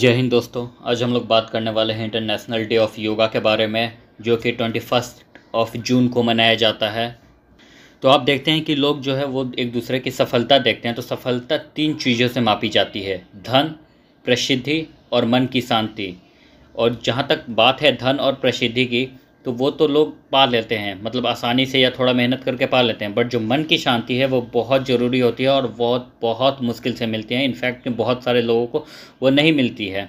जय हिंद दोस्तों आज हम लोग बात करने वाले हैं इंटरनेशनल डे ऑफ़ योगा के बारे में जो कि ट्वेंटी फर्स्ट ऑफ जून को मनाया जाता है तो आप देखते हैं कि लोग जो है वो एक दूसरे की सफलता देखते हैं तो सफलता तीन चीज़ों से मापी जाती है धन प्रसिद्धि और मन की शांति और जहाँ तक बात है धन और प्रसिद्धि की तो वो तो लोग पा लेते हैं मतलब आसानी से या थोड़ा मेहनत करके पा लेते हैं बट जो मन की शांति है वो बहुत ज़रूरी होती है और बहुत बहुत मुश्किल से मिलती है इनफैक्ट बहुत सारे लोगों को वो नहीं मिलती है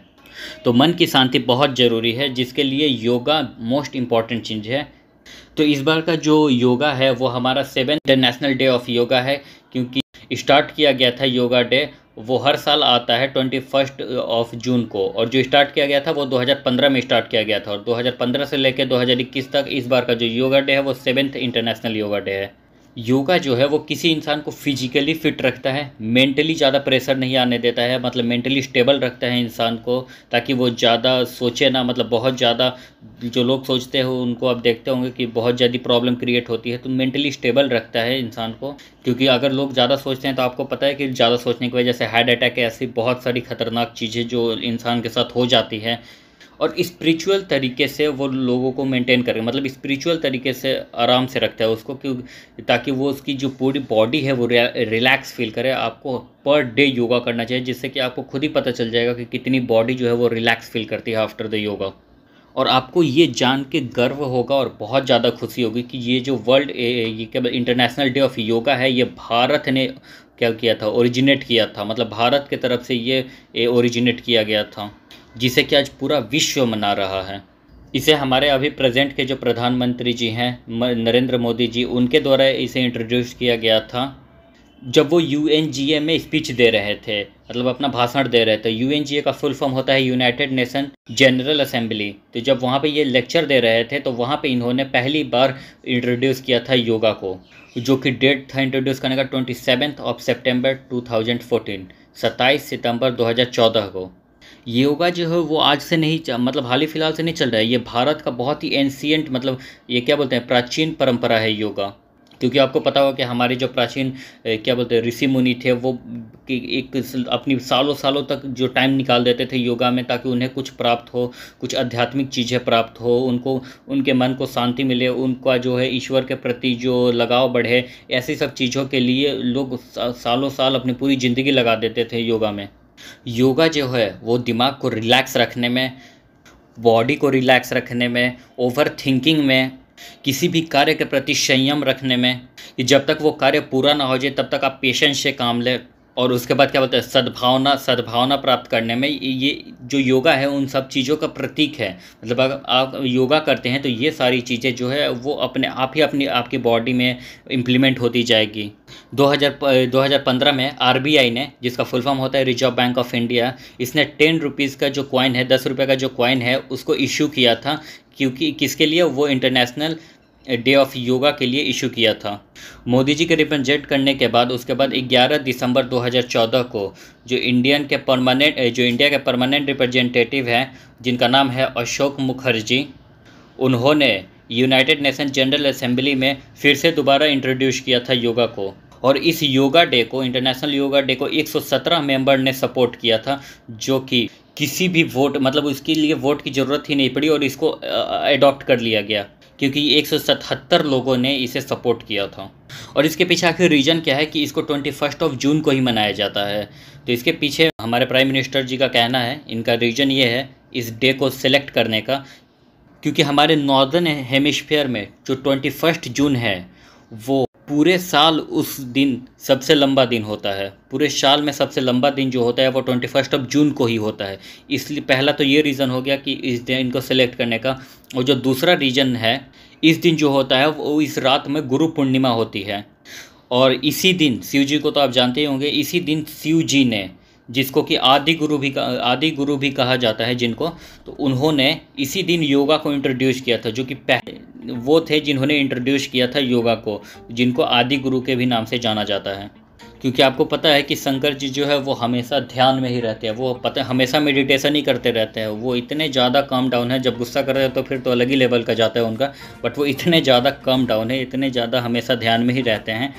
तो मन की शांति बहुत ज़रूरी है जिसके लिए योगा मोस्ट इम्पॉर्टेंट चीज़ है तो इस बार का जो योगा है वो हमारा seven international day of yoga है क्योंकि स्टार्ट किया गया था योगा डे वो हर साल आता है ट्वेंटी फर्स्ट ऑफ जून को और जो स्टार्ट किया गया था वो 2015 में स्टार्ट किया गया था और 2015 से लेकर 2021 तक इस बार का जो योगा डे है वो सेवेंथ इंटरनेशनल योगा डे है योगा जो है वो किसी इंसान को फिजिकली फिट रखता है मेंटली ज़्यादा प्रेशर नहीं आने देता है मतलब मेंटली स्टेबल रखता है इंसान को ताकि वो ज़्यादा सोचे ना मतलब बहुत ज़्यादा जो लोग सोचते हो उनको आप देखते होंगे कि बहुत ज़्यादा प्रॉब्लम क्रिएट होती है तो मेंटली स्टेबल रखता है इंसान को क्योंकि अगर लोग ज़्यादा सोचते हैं तो आपको पता है कि ज़्यादा सोचने की वजह से हार्ट अटैक ऐसी बहुत सारी खतरनाक चीज़ें जो इंसान के साथ हो जाती है और स्पिरिचुअल तरीके से वो लोगों को मेंटेन कर मतलब स्पिरिचुअल तरीके से आराम से रखता है उसको क्यों ताकि वो उसकी जो पूरी बॉडी है वो रिलैक्स फील करे आपको पर डे योगा करना चाहिए जिससे कि आपको खुद ही पता चल जाएगा कि कितनी बॉडी जो है वो रिलैक्स फील करती है आफ्टर द योगा और आपको ये जान के गर्व होगा और बहुत ज़्यादा खुशी होगी कि ये जो वर्ल्ड ये क्या इंटरनेशनल डे ऑफ योगा है ये भारत ने क्या किया था ओरिजिनेट किया था मतलब भारत के तरफ से ये ओरिजिनेट किया गया था जिसे कि आज पूरा विश्व मना रहा है इसे हमारे अभी प्रेजेंट के जो प्रधानमंत्री जी हैं नरेंद्र मोदी जी उनके द्वारा इसे इंट्रोड्यूस किया गया था जब वो यू में स्पीच दे रहे थे मतलब अपना भाषण दे रहे थे यू का फुल फॉर्म होता है यूनाइटेड नेशन जनरल असेंबली तो जब वहाँ पे ये लेक्चर दे रहे थे तो वहाँ पे इन्होंने पहली बार इंट्रोड्यूस किया था योगा को जो कि डेट था इंट्रोड्यूस करने का twenty seven of September two thousand fourteen सत्ताईस सितम्बर दो हज़ार चौदह को योगा जो है वो आज से नहीं मतलब हाल ही फिलहाल से नहीं चल रहा है ये भारत का बहुत ही एंशियंट मतलब ये क्या बोलते हैं प्राचीन परंपरा है योगा क्योंकि आपको पता होगा कि हमारे जो प्राचीन क्या बोलते हैं ऋषि मुनि थे वो कि एक अपनी सालों सालों तक जो टाइम निकाल देते थे योगा में ताकि उन्हें कुछ प्राप्त हो कुछ आध्यात्मिक चीज़ें प्राप्त हो उनको उनके मन को शांति मिले उनका जो है ईश्वर के प्रति जो लगाव बढ़े ऐसी सब चीज़ों के लिए लोग सालों साल अपनी पूरी ज़िंदगी लगा देते थे योगा में योगा जो है वो दिमाग को रिलैक्स रखने में बॉडी को रिलैक्स रखने में ओवर थिंकिंग में किसी भी कार्य के प्रति संयम रखने में कि जब तक वो कार्य पूरा ना हो जाए तब तक आप पेशेंस से काम ले और उसके बाद क्या बोलते हैं सद्भावना सद्भावना प्राप्त करने में ये जो योगा है उन सब चीज़ों का प्रतीक है मतलब अगर आप योगा करते हैं तो ये सारी चीज़ें जो है वो अपने आप ही अपनी आपकी बॉडी में इम्प्लीमेंट होती जाएगी 2000 2015 में आर ने जिसका फुल फॉर्म होता है रिजर्व बैंक ऑफ इंडिया इसने टेन रुपीज़ का जो कॉइन है दस रुपये का जो कॉइन है उसको इशू किया था क्योंकि किसके लिए वो इंटरनेशनल डे ऑफ योगा के लिए इशू किया था मोदी जी के रिप्रेजेंट करने के बाद उसके बाद 11 दिसंबर 2014 को जो इंडियन के परमानेंट जो इंडिया के परमानेंट रिप्रेजेंटेटिव हैं जिनका नाम है अशोक मुखर्जी उन्होंने यूनाइटेड नेशन जनरल असेंबली में फिर से दोबारा इंट्रोड्यूस किया था योगा को और इस योगा डे को इंटरनेशनल योगा डे को 117 मेंबर ने सपोर्ट किया था जो कि किसी भी वोट मतलब उसके लिए वोट की ज़रूरत ही नहीं पड़ी और इसको एडॉप्ट कर लिया गया क्योंकि 177 लोगों ने इसे सपोर्ट किया था और इसके पीछे आखिर रीज़न क्या है कि इसको ट्वेंटी फर्स्ट ऑफ जून को ही मनाया जाता है तो इसके पीछे हमारे प्राइम मिनिस्टर जी का कहना है इनका रीज़न ये है इस डे को सिलेक्ट करने का क्योंकि हमारे नॉर्दर्न हेमिसफेयर में जो ट्वेंटी फर्स्ट जून है वो पूरे साल उस दिन सबसे लंबा दिन होता है पूरे साल में सबसे लंबा दिन जो होता है वो ट्वेंटी फर्स्ट ऑफ जून को ही होता है इसलिए पहला तो ये रीज़न हो गया कि इस दिन इनको सेलेक्ट करने का और जो दूसरा रीज़न है इस दिन जो होता है वो इस रात में गुरु पूर्णिमा होती है और इसी दिन शिव जी को तो आप जानते ही होंगे इसी दिन शिव जी ने जिसको कि आदि गुरु भी आदि गुरु भी कहा जाता है जिनको तो उन्होंने इसी दिन योगा को इंट्रोड्यूस किया था जो कि पहले वो थे जिन्होंने इंट्रोड्यूस किया था योगा को जिनको आदि गुरु के भी नाम से जाना जाता है क्योंकि आपको पता है कि शंकर जी जो है वो हमेशा ध्यान में ही रहते हैं वो पता हमेशा मेडिटेशन ही करते रहते हैं वो इतने ज़्यादा काम डाउन है जब गुस्सा कर रहे हैं तो फिर तो अलग ही लेवल का जाता है उनका बट वो इतने ज़्यादा काम डाउन है इतने ज़्यादा हमेशा ध्यान में ही रहते हैं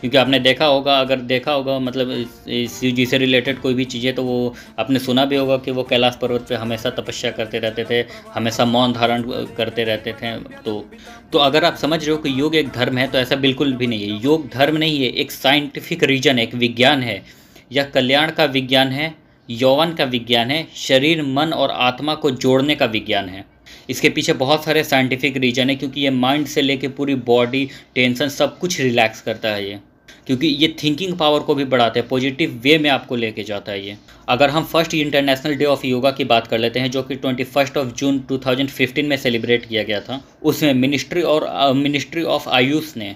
क्योंकि आपने देखा होगा अगर देखा होगा मतलब शिव जी से रिलेटेड कोई भी चीज़ें तो वो आपने सुना भी होगा कि वो कैलाश पर्वत पे हमेशा तपस्या करते रहते थे हमेशा मौन धारण करते रहते थे तो तो अगर आप समझ रहे हो कि योग एक धर्म है तो ऐसा बिल्कुल भी नहीं है योग धर्म नहीं है एक साइंटिफिक रीजन है एक विज्ञान है यह कल्याण का विज्ञान है यौवन का विज्ञान है शरीर मन और आत्मा को जोड़ने का विज्ञान है इसके पीछे बहुत सारे साइंटिफिक रीजन है क्योंकि ये माइंड से लेके पूरी बॉडी टेंशन सब कुछ रिलैक्स करता है ये क्योंकि ये थिंकिंग पावर को भी बढ़ाता है पॉजिटिव वे में आपको लेके जाता है ये अगर हम first international day of yoga की बात कर लेते हैं जो कि ट्वेंटी फर्स्ट ऑफ जून 2015 में सेलिब्रेट किया गया था उसमें मिनिस्ट्री और मिनिस्ट्री ऑफ आयुष ने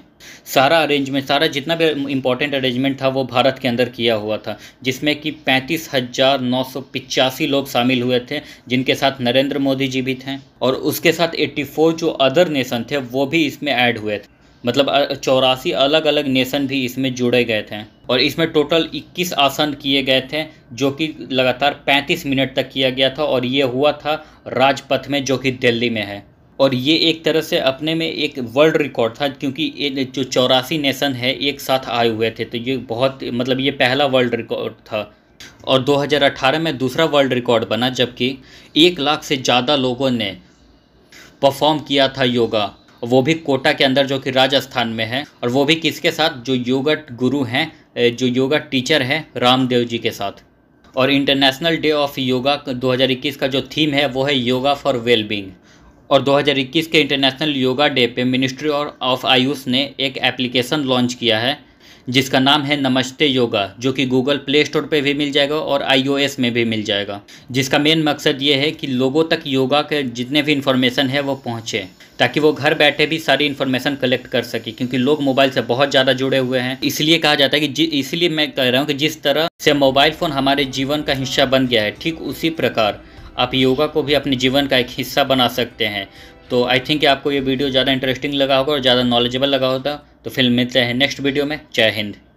सारा अरेंजमेंट सारा जितना भी इम्पोर्टेंट अरेंजमेंट था वो भारत के अंदर किया हुआ था जिसमें कि पैंतीस हज़ार नौ सौ पिचासी लोग शामिल हुए थे जिनके साथ नरेंद्र मोदी जी भी थे और उसके साथ 84 जो अदर नेशन थे वो भी इसमें ऐड हुए थे मतलब चौरासी अलग अलग नेशन भी इसमें जुड़े गए थे और इसमें टोटल 21 आसन किए गए थे जो कि लगातार 35 मिनट तक किया गया था और ये हुआ था राजपथ में जो कि दिल्ली में है और ये एक तरह से अपने में एक वर्ल्ड रिकॉर्ड था क्योंकि ये जो चौरासी नेशन है एक साथ आए हुए थे तो ये बहुत मतलब ये पहला वर्ल्ड रिकॉर्ड था और 2018 में दूसरा वर्ल्ड रिकॉर्ड बना जबकि एक लाख से ज़्यादा लोगों ने परफॉर्म किया था योगा वो भी कोटा के अंदर जो कि राजस्थान में है और वो भी किसके साथ जो योगा गुरु हैं जो योगा टीचर हैं रामदेव जी के साथ और इंटरनेशनल डे ऑफ योगा 2021 का जो थीम है वो है योगा फॉर वेलबींग और 2021 के इंटरनेशनल योगा डे पे मिनिस्ट्री ऑफ आयुष ने एक एप्लीकेशन लॉन्च किया है जिसका नाम है नमस्ते योगा जो कि गूगल प्ले स्टोर पर भी मिल जाएगा और आईओएस में भी मिल जाएगा जिसका मेन मकसद ये है कि लोगों तक योगा के जितने भी इन्फॉर्मेशन है वो पहुँचे ताकि वो घर बैठे भी सारी इन्फॉर्मेशन कलेक्ट कर सके क्योंकि लोग मोबाइल से बहुत ज़्यादा जुड़े हुए हैं इसलिए कहा जाता है कि इसलिए मैं कह रहा हूँ कि जिस तरह से मोबाइल फ़ोन हमारे जीवन का हिस्सा बन गया है ठीक उसी प्रकार आप योगा को भी अपने जीवन का एक हिस्सा बना सकते हैं तो आई थिंक आपको ये वीडियो ज़्यादा इंटरेस्टिंग लगा होगा और ज़्यादा नॉलेजेबल लगा होगा तो फिर मिलते हैं नेक्स्ट वीडियो में जय हिंद